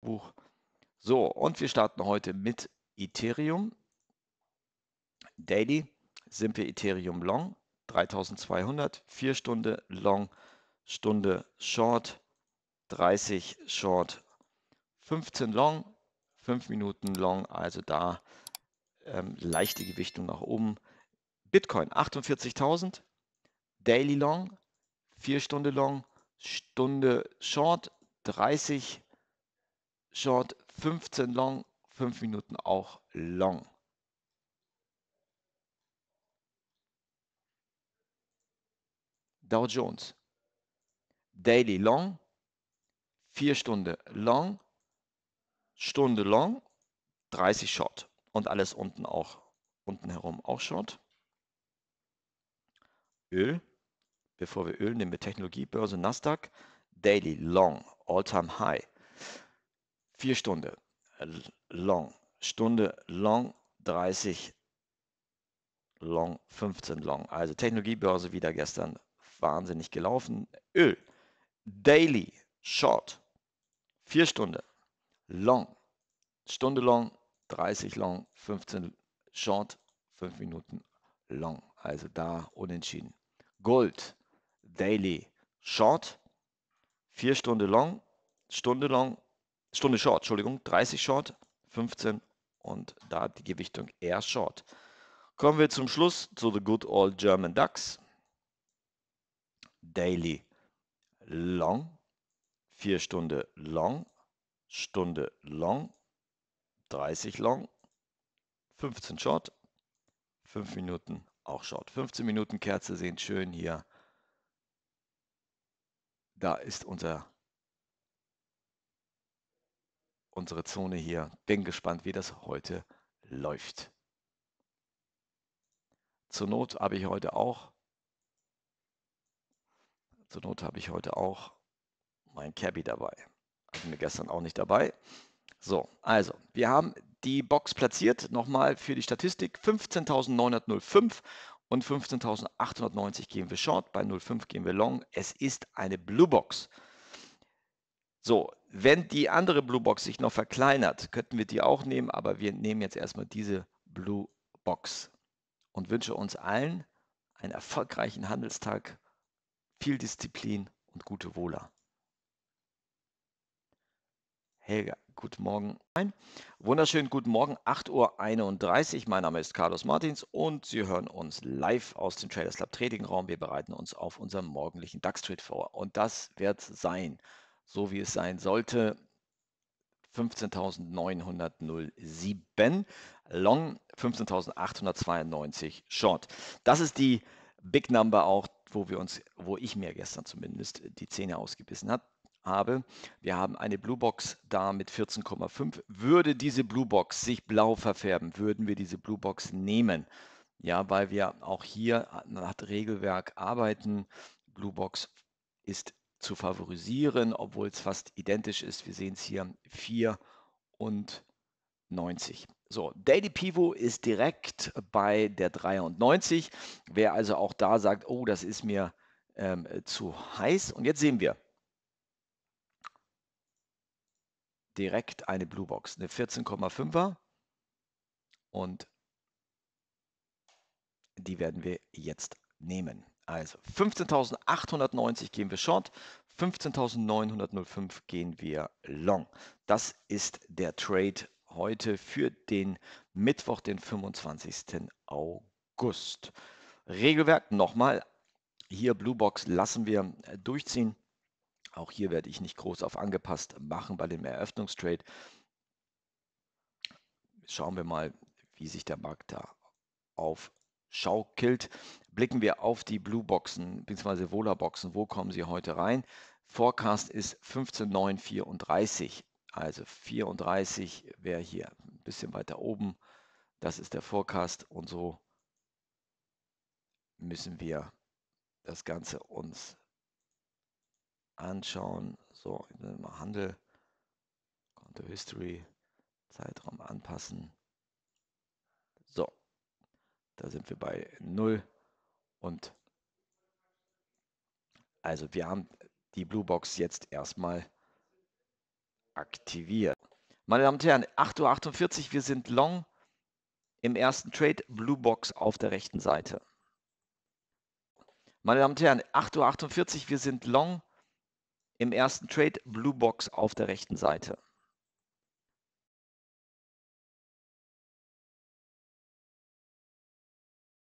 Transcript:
Buch. So, und wir starten heute mit Ethereum. Daily sind wir Ethereum Long, 3200, 4 Stunden Long, Stunde Short, 30 Short, 15 Long, 5 Minuten Long, also da ähm, leichte Gewichtung nach oben. Bitcoin 48.000, Daily Long, 4 Stunden Long, Stunde Short, 30 Short 15 Long, 5 Minuten auch Long. Dow Jones. Daily Long, 4 Stunden Long, Stunde Long, 30 Short und alles unten auch, unten herum auch Short. Öl, bevor wir Öl nehmen wir Technologiebörse Nasdaq, Daily Long, All-Time High, vier Stunden long, Stunde long 30 long 15 long. Also Technologiebörse wieder gestern wahnsinnig gelaufen. Öl daily short vier Stunden long, Stunde long 30 long 15 short 5 Minuten long. Also da unentschieden. Gold daily short vier Stunden long, Stunde long Stunde Short, Entschuldigung, 30 Short, 15 und da die Gewichtung eher Short. Kommen wir zum Schluss zu The Good Old German Ducks. Daily Long, 4 Stunde Long, Stunde Long, 30 Long, 15 Short, 5 Minuten auch Short. 15 Minuten Kerze sehen schön hier. Da ist unser unsere Zone hier. Bin gespannt, wie das heute läuft. Zur Not habe ich heute auch, zur Not habe ich heute auch mein Cabby dabei. Hatten wir gestern auch nicht dabei. So, also, wir haben die Box platziert, nochmal für die Statistik, 15.905 und 15.890 gehen wir Short, bei 0,5 gehen wir Long. Es ist eine Blue Box. So, wenn die andere Blue Box sich noch verkleinert, könnten wir die auch nehmen, aber wir nehmen jetzt erstmal diese Blue Box und wünsche uns allen einen erfolgreichen Handelstag, viel Disziplin und gute Wohler. Helga, guten Morgen. Ein wunderschönen guten Morgen, 8.31 Uhr. Mein Name ist Carlos Martins und Sie hören uns live aus dem Traders Lab Trading Raum. Wir bereiten uns auf unseren morgendlichen DAX-Trade vor und das wird sein so wie es sein sollte. 15.907 Long, 15.892 Short. Das ist die Big Number auch, wo wir uns, wo ich mir gestern zumindest die Zähne ausgebissen habe habe. Wir haben eine Blue Box da mit 14,5. Würde diese Blue Box sich blau verfärben, würden wir diese Blue Box nehmen. Ja, weil wir auch hier nach Regelwerk arbeiten. Blue Box ist zu favorisieren, obwohl es fast identisch ist. Wir sehen es hier 4 und 90. So, Daily Pivo ist direkt bei der 93. Wer also auch da sagt, oh, das ist mir ähm, zu heiß. Und jetzt sehen wir direkt eine Blue Box, eine 14,5er. Und die werden wir jetzt nehmen. Also 15.890 gehen wir Short, 15.905 gehen wir Long. Das ist der Trade heute für den Mittwoch, den 25. August. Regelwerk nochmal. Hier Blue Box lassen wir äh, durchziehen. Auch hier werde ich nicht groß auf angepasst machen bei dem Eröffnungstrade. Schauen wir mal, wie sich der Markt da auf schaukelt, blicken wir auf die Blue Boxen bzw. Wohler Boxen. Wo kommen sie heute rein? Forecast ist 15,934. Also 34 wäre hier ein bisschen weiter oben. Das ist der Forecast und so müssen wir das Ganze uns anschauen. So, Handel, Konto History, Zeitraum anpassen. Da sind wir bei 0 und also wir haben die Blue Box jetzt erstmal aktiviert. Meine Damen und Herren, 8.48 Uhr, wir sind long im ersten Trade, Blue Box auf der rechten Seite. Meine Damen und Herren, 8.48 Uhr, wir sind long im ersten Trade, Blue Box auf der rechten Seite.